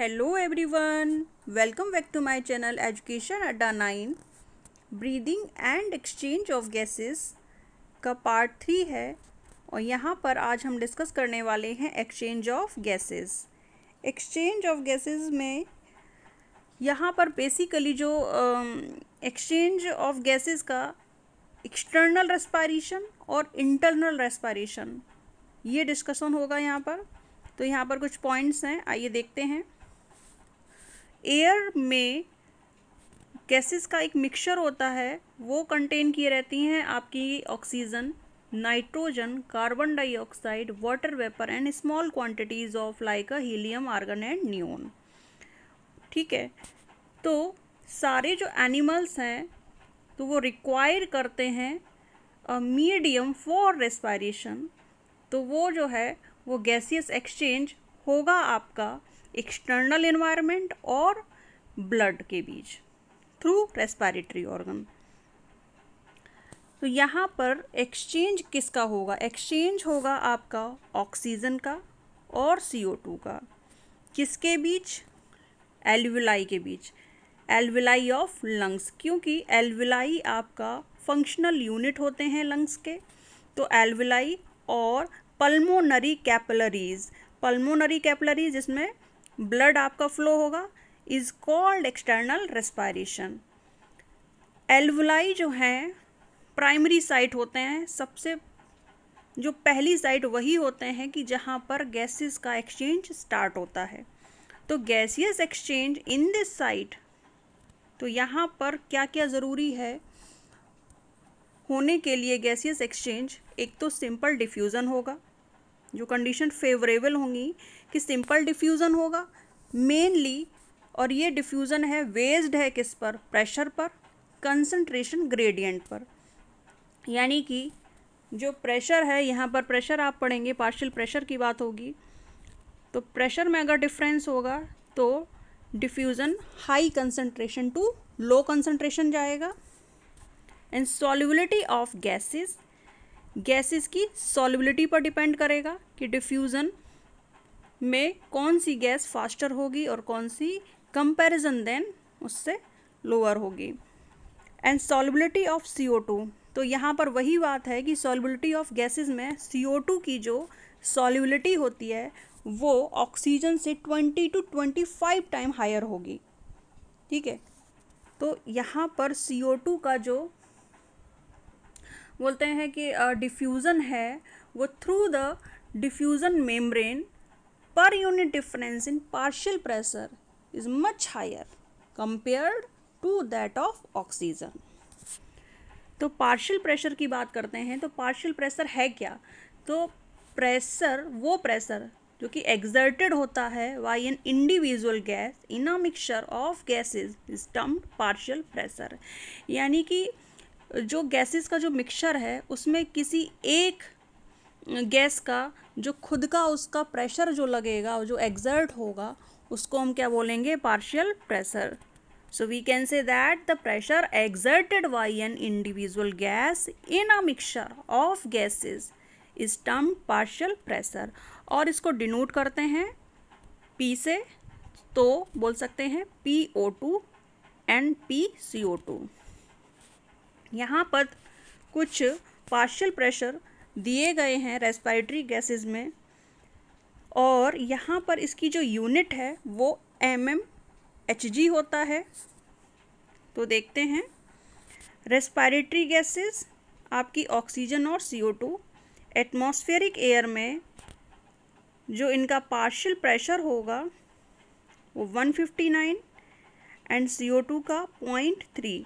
Hello everyone welcome back to my channel education अड्डा nine breathing and exchange of gases का part three है और यहाँ पर आज हम डिस्कस करने वाले हैं exchange of gases exchange of gases में यहाँ पर बेसिकली जो एक्सचेंज ऑफ गैसेस का एक्सटर्नल रेस्पायरेशन और इंटरनल रेस्पायरेशन ये डिस्कसन होगा यहाँ पर तो यहाँ पर कुछ पॉइंट्स हैं आइए देखते हैं एयर में गैसेस का एक मिक्सचर होता है वो कंटेन किए रहती हैं आपकी oxygen nitrogen carbon dioxide water vapour and small quantities of like helium argon and neon ठीक है तो सारे जो एनिमल्स हैं तो वो रिक्वायर करते हैं अ मीडियम फॉर रेस्पायरेशन तो वो जो है वो गैसियस एक्सचेंज होगा आपका एक्सटर्नल इन्वायरमेंट और ब्लड के बीच थ्रू रेस्पायरेटरी ऑर्गन तो यहाँ पर एक्सचेंज किसका होगा एक्सचेंज होगा आपका ऑक्सीजन का और सी ओ टू का किसके बीच एलविलाई के बीच एलविलाई ऑफ लंग्स क्योंकि एलविलाई आपका फंक्शनल यूनिट होते हैं लंग्स के तो एलविलाई और पल्मोनरी कैपलरीज पल्मोनरी कैपलरीज जिसमें ब्लड आपका फ्लो होगा is called external respiration alveoli जो हैं प्राइमरी साइट होते हैं सबसे जो पहली साइट वही होते हैं कि जहाँ पर गैसेस का एक्सचेंज स्टार्ट होता है तो gaseous exchange in this site तो यहाँ पर क्या क्या ज़रूरी है होने के लिए गैसियस एक्सचेंज एक तो सिंपल डिफ्यूज़न होगा जो कंडीशन फेवरेबल होंगी कि सिंपल डिफ्यूज़न होगा मेनली और ये डिफ्यूज़न है वेस्ड है किस पर प्रेशर पर कंसंट्रेशन ग्रेडियंट पर यानी कि जो प्रेशर है यहाँ पर प्रेशर आप पढ़ेंगे पार्शियल प्रेशर की बात होगी तो प्रेशर में अगर डिफरेंस होगा तो diffusion high concentration to low concentration जाएगा and solubility of gases gases की सॉल्युबिलिटी पर डिपेंड करेगा कि डिफ्यूज़न में कौन सी गैस फास्टर होगी और कौन सी कंपैरिजन देन उससे लोअर होगी and solubility of C O two तो यहाँ पर वही बात है कि सॉलिबिलिटी ऑफ गैसेस में सी ओ टू की जो सॉलिबिलिटी होती है वो ऑक्सीजन से twenty two twenty five time higher होगी ठीक है तो यहाँ पर सी ओ टू का जो बोलते हैं कि डिफ्यूज़न है वो through the diffusion membrane per unit difference in partial pressure is much higher compared to that of oxygen. तो partial pressure की बात करते हैं तो partial pressure है क्या तो प्रेशर वो प्रेशर जो कि एग्जर्टेड होता है by an individual gas in a mixture of gases is termed partial pressure यानी कि जो गैसेस का जो मिक्सचर है उसमें किसी एक गैस का जो खुद का उसका प्रेशर जो लगेगा जो एग्जर्ट होगा उसको हम क्या बोलेंगे partial pressure so we can say that the pressure exerted by an individual gas in a mixture of gases is term partial pressure और इसको डिनोट करते हैं पी से तो बोल सकते हैं P O two and P C O two यहाँ पर कुछ पार्शियल प्रेशर दिए गए हैं रेस्पिरेटरी गैसेस में और यहाँ पर इसकी जो यूनिट है वो एम एम एच जी होता है तो देखते हैं रेस्पिरेटरी गैसेस आपकी ऑक्सीजन और C O two atmospheric air में जो इनका पार्शियल प्रेशर होगा वो one fifty nine and C O two का पॉइंट थ्री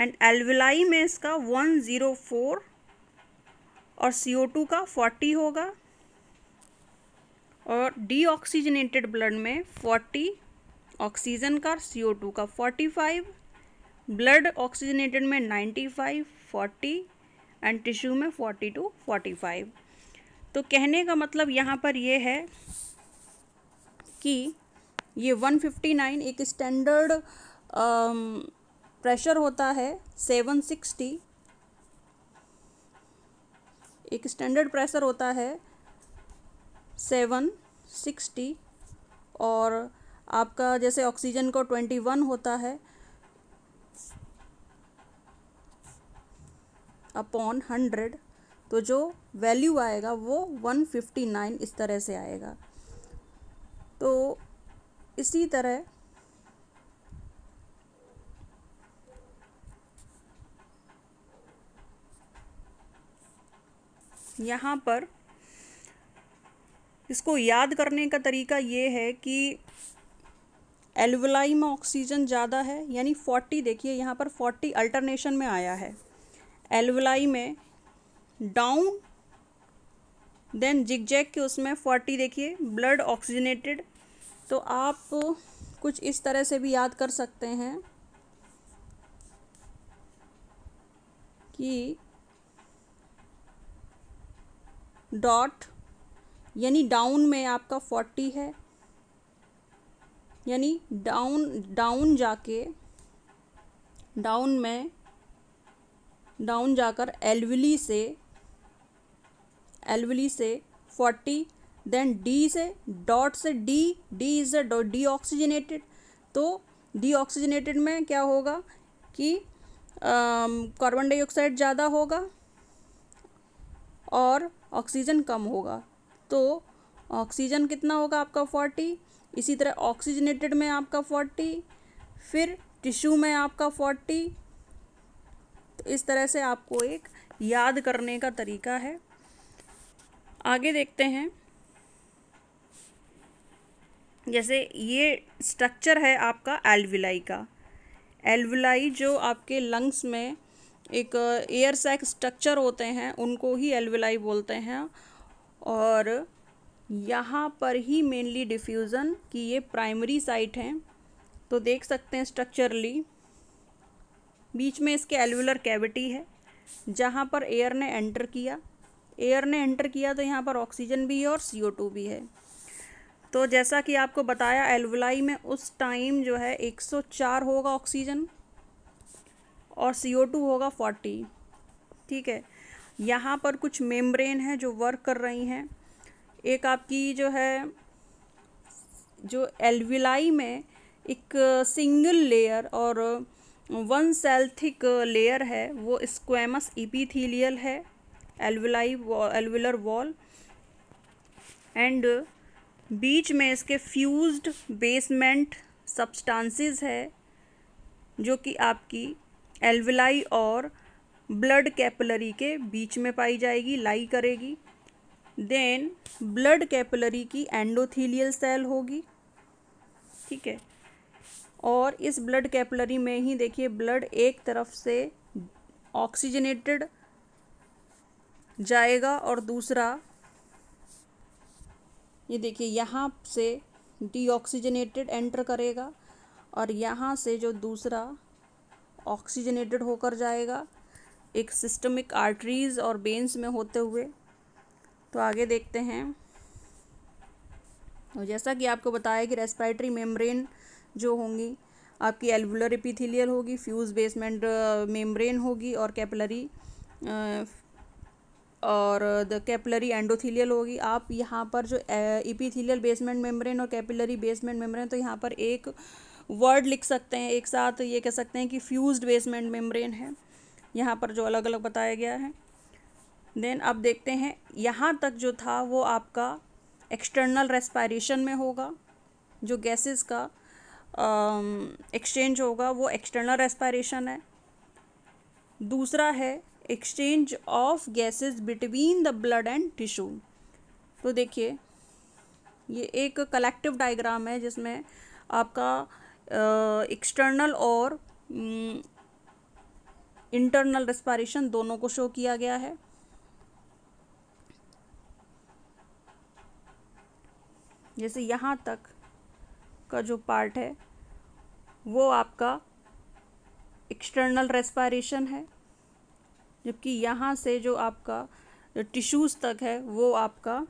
एंड एलविलाई में इसका वन ज़ीरो फोर और CO2 का 40 होगा और डीऑक्सीजनेटेड ब्लड में 40 ऑक्सीजन का CO2 का 45 ब्लड ऑक्सीजनेटेड में 95 40 एंड टिश्यू में फोर्टी 45 तो कहने का मतलब यहाँ पर यह है कि ये 159 एक स्टैंडर्ड प्रेशर um, होता है 760 एक स्टैंडर्ड प्रेशर होता है सेवन सिक्सटी और आपका जैसे ऑक्सीजन को ट्वेंटी वन होता है अपॉन हंड्रेड तो जो वैल्यू आएगा वो वन फिफ्टी नाइन इस तरह से आएगा तो इसी तरह यहाँ पर इसको याद करने का तरीका ये है कि एलवलाई में ऑक्सीजन ज़्यादा है यानी फोर्टी देखिए यहाँ पर फोर्टी अल्टरनेशन में आया है एलवलाई में डाउन देन जिगजैग के उसमें फोर्टी देखिए ब्लड ऑक्सीजनेटेड तो आप कुछ इस तरह से भी याद कर सकते हैं कि डॉट यानी डाउन में आपका फोर्टी है यानी डाउन डाउन जाके डाउन में डाउन जाकर एलविली से एलविली से फोर्टी देन डी से डॉट से D D is a deoxygenated तो डी ऑक्सीजनेटेड में क्या होगा कि कार्बन डाइऑक्साइड ज़्यादा होगा और ऑक्सीजन कम होगा तो ऑक्सीजन कितना होगा आपका फोर्टी इसी तरह ऑक्सीजनेटेड में आपका फोर्टी फिर टिश्यू में आपका फोर्टी तो इस तरह से आपको एक याद करने का तरीका है आगे देखते हैं जैसे ये स्ट्रक्चर है आपका एल्विलाई का एल्विलाई जो आपके लंग्स में एक एयर सैक स्ट्रक्चर होते हैं उनको ही एलविलाई बोलते हैं और यहाँ पर ही मेनली डिफ्यूज़न की ये प्राइमरी साइट हैं तो देख सकते हैं स्ट्रक्चरली बीच में इसके एलवुलर कैविटी है जहाँ पर एयर ने एंटर किया एयर ने एंटर किया तो यहाँ पर ऑक्सीजन भी है और सी भी है तो जैसा कि आपको बताया एलवुलाई में उस टाइम जो है 104 होगा ऑक्सीजन और सी ओ टू होगा फोर्टी ठीक है यहाँ पर कुछ मेम्ब्रेन है जो वर्क कर रही हैं एक आपकी जो है जो एलविलाई में एक सिंगल लेयर और वन सेल थिक लेयर है वो स्क्वेमस इपीथीलियल है एलविलाई एलविलर वॉल एंड बीच में इसके फ्यूज्ड बेसमेंट सब्सटेंसेस है जो कि आपकी एल्विलाई और ब्लड कैपिलरी के बीच में पाई जाएगी लाई करेगी देन ब्लड कैपिलरी की एंडोथीलियल सेल होगी ठीक है और इस ब्लड कैपिलरी में ही देखिए ब्लड एक तरफ से ऑक्सीजनेटेड जाएगा और दूसरा ये देखिए यहाँ से डीऑक्सीजनेटेड एंटर करेगा और यहाँ से जो दूसरा ऑक्सीजनेटेड होकर जाएगा एक सिस्टमिक आर्टरीज और बेन्स में होते हुए तो आगे देखते हैं और जैसा कि आपको बताया कि रेस्पिरेटरी मेम्ब्रेन जो होंगी आपकी एल्वुलर एपिथेलियल होगी फ्यूज बेसमेंट मेम्ब्रेन होगी और कैपलरी uh, और द कैपलरी एंडोथीलियल होगी आप यहाँ पर जो एपिथीलियल बेसमेंट मेम्ब्रेन और कैपिलरी बेसमेंट मेम्ब्रेन तो यहाँ पर एक वर्ड लिख सकते हैं एक साथ ये कह सकते हैं कि फ्यूज बेसमेंट मेम्ब्रेन है यहाँ पर जो अलग अलग बताया गया है देन अब देखते हैं यहाँ तक जो था वो आपका एक्सटर्नल रेस्पायरेशन में होगा जो गैसेस का एक्सचेंज होगा वो एक्सटर्नल रेस्पायरेशन है दूसरा है exchange of gases between the blood and tissue तो देखिए ये एक कलेक्टिव डायग्राम है जिसमें आपका एक्सटर्नल और इंटरनल रेस्पायरेशन दोनों को शो किया गया है जैसे यहाँ तक का जो पार्ट है वो आपका एक्सटर्नल रेस्पायरेशन है जबकि यहाँ से जो आपका टिश्यूज़ तक है वो आपका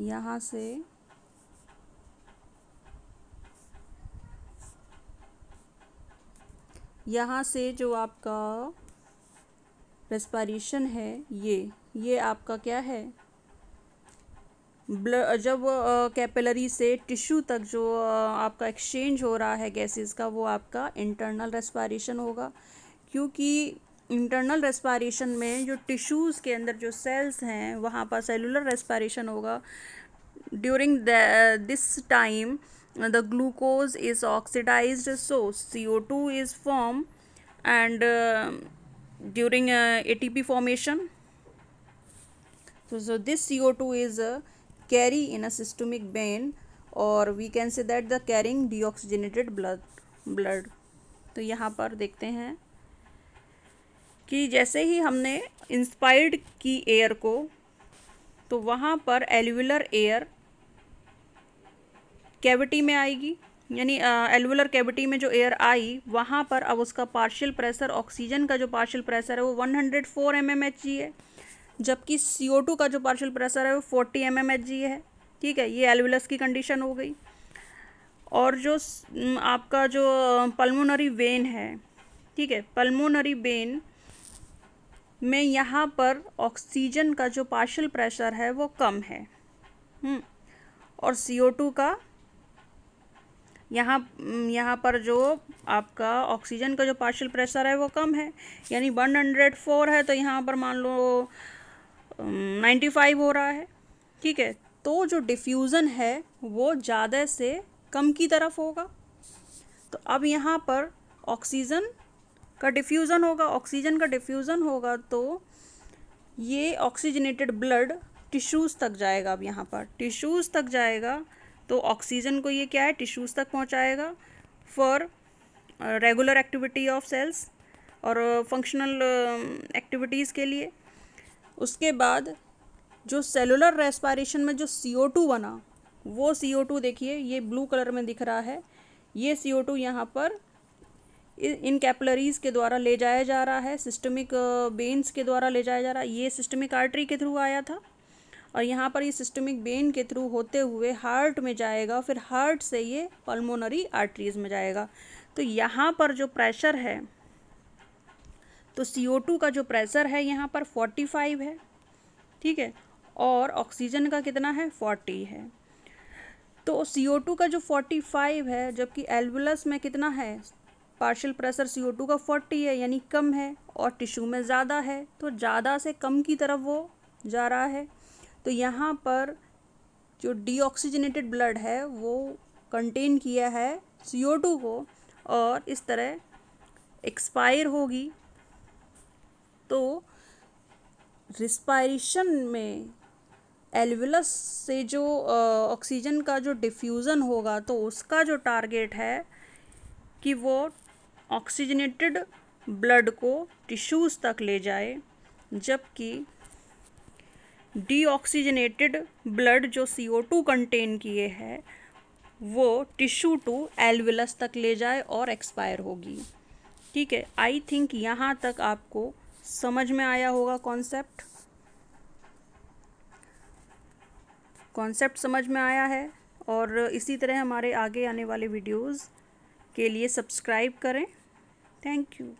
यहाँ से यहाँ से जो आपका रेस्पायरेशन है ये ये आपका क्या है ब्ल जब कैपिलरी से टिश्यू तक जो आपका एक्सचेंज हो रहा है गैसेस का वो आपका इंटरनल रेस्पायरेशन होगा क्योंकि इंटरनल रेस्पारेशन में जो टिश्यूज़ के अंदर जो सेल्स हैं वहाँ पर सेलुलर रेस्पारेशन होगा during this time the glucose is oxidise so C O two is form and during A T P formation so this C O two is carry in अस्टमिक बेन और we can say that the carrying deoxygenated blood blood तो यहाँ पर देखते हैं कि जैसे ही हमने इंस्पायर्ड की एयर को तो वहाँ पर एलुलर एयर कैविटी में आएगी यानी एलुलर कैविटी में जो एयर आई वहाँ पर अब उसका पार्शियल प्रेशर ऑक्सीजन का जो पार्शियल प्रेशर है वो 104 हंड्रेड है जबकि CO2 का जो पार्शियल प्रेशर है वो 40 एम है ठीक है ये एलुलस की कंडीशन हो गई और जो आपका जो पल्मोनरी वेन है ठीक है पल्मोनरी वेन में यहाँ पर ऑक्सीजन का जो पार्शल प्रेशर है वो कम है हम्म, और सी ओ टू का यहाँ हम्म, यहाँ पर जो आपका ऑक्सीजन का जो पार्शल प्रेशर है वो कम है यानी वन हंड्रेड फोर है तो यहाँ पर मान लो नाइन्टी हम्म, फाइव हो रहा है ठीक है तो जो डिफ्यूज़न है वो ज़्यादा से कम की तरफ होगा तो अब यहाँ पर ऑक्सीजन का डिफ्यूज़न होगा ऑक्सीजन का डिफ्यूज़न होगा तो ये ऑक्सीजनेटेड ब्लड टिश्यूज़ तक जाएगा अब यहाँ पर टिश्यूज़ तक जाएगा तो ऑक्सीजन को ये क्या है टिश्यूज़ तक पहुँचाएगा for regular activity of cells और functional uh, activities uh, um, के लिए उसके बाद जो सेलुलर रेस्पायरेशन में जो सी ओ टू बना वो सी ओ टू देखिए ये ब्लू कलर में दिख रहा है ये सी ओ टू यहाँ पर इन कैपलरीज के द्वारा ले जाया जा रहा है सिस्टमिक बेन्स के द्वारा ले जाया जा रहा है ये सिस्टमिक आर्टरी के थ्रू आया था और यहाँ पर ये सिस्टमिक बेन के थ्रू होते हुए हार्ट में जाएगा फिर हार्ट से ये पल्मोनरी आर्टरीज में जाएगा तो यहाँ पर जो प्रेशर है तो CO2 का जो प्रेशर है यहाँ पर 45 है ठीक है और ऑक्सीजन का कितना है 40 है तो CO2 का जो 45 है जबकि एल्वुलस में कितना है पार्शियल प्रेशर सी टू का फोर्टी है यानी कम है और टिश्यू में ज़्यादा है तो ज़्यादा से कम की तरफ वो जा रहा है तो यहाँ पर जो डीऑक्सीजनेटेड ब्लड है वो कंटेन किया है सी टू को और इस तरह एक्सपायर होगी तो रिस्पायरेशन में एलविलस से जो ऑक्सीजन का जो डिफ्यूज़न होगा तो उसका जो टारगेट है कि वो ऑक्सीजनेटेड ब्लड को टिश्यूज़ तक ले जाए जबकि डीऑक्सीजनेटेड ब्लड जो सी ओ टू कंटेन किए हैं वो टिश्यू टू एलविलस तक ले जाए और एक्सपायर होगी ठीक है आई थिंक यहाँ तक आपको समझ में आया होगा कॉन्सेप्ट कॉन्सेप्ट समझ में आया है और इसी तरह हमारे आगे आने वाले वीडियोस के लिए सब्सक्राइब करें Thank you.